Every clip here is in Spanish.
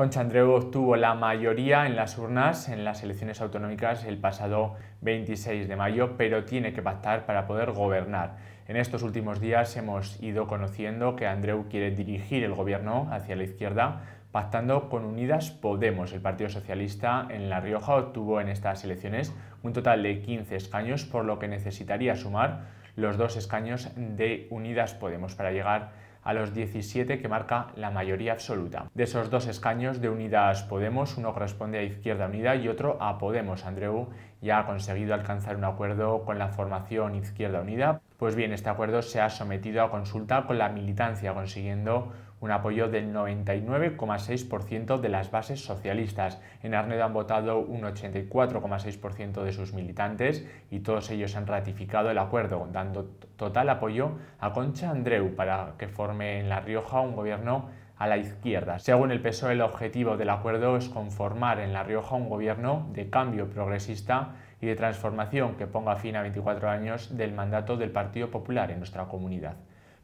Concha Andreu obtuvo la mayoría en las urnas en las elecciones autonómicas el pasado 26 de mayo, pero tiene que pactar para poder gobernar. En estos últimos días hemos ido conociendo que Andreu quiere dirigir el gobierno hacia la izquierda, pactando con Unidas Podemos. El Partido Socialista en La Rioja obtuvo en estas elecciones un total de 15 escaños, por lo que necesitaría sumar los dos escaños de Unidas Podemos para llegar a los 17 que marca la mayoría absoluta. De esos dos escaños de Unidas Podemos, uno corresponde a Izquierda Unida y otro a Podemos. Andreu ya ha conseguido alcanzar un acuerdo con la formación Izquierda Unida pues bien, este acuerdo se ha sometido a consulta con la militancia, consiguiendo un apoyo del 99,6% de las bases socialistas. En Arnedo han votado un 84,6% de sus militantes y todos ellos han ratificado el acuerdo, dando total apoyo a Concha Andreu para que forme en La Rioja un gobierno a la izquierda. Según el PSOE, el objetivo del acuerdo es conformar en La Rioja un gobierno de cambio progresista y de transformación que ponga fin a 24 años del mandato del Partido Popular en nuestra comunidad.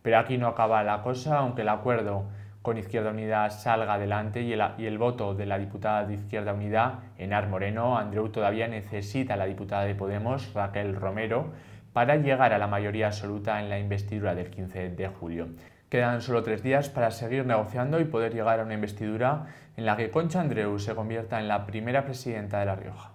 Pero aquí no acaba la cosa, aunque el acuerdo con Izquierda Unida salga adelante y el, voto de la diputada de Izquierda Unida, Enar Moreno, Andreu todavía necesita a la diputada de Podemos, Raquel Romero, para llegar a la mayoría absoluta en la investidura del 15 de julio. Quedan solo tres días para seguir negociando y poder llegar a una investidura en la que Concha Andreu se convierta en la primera presidenta de La Rioja.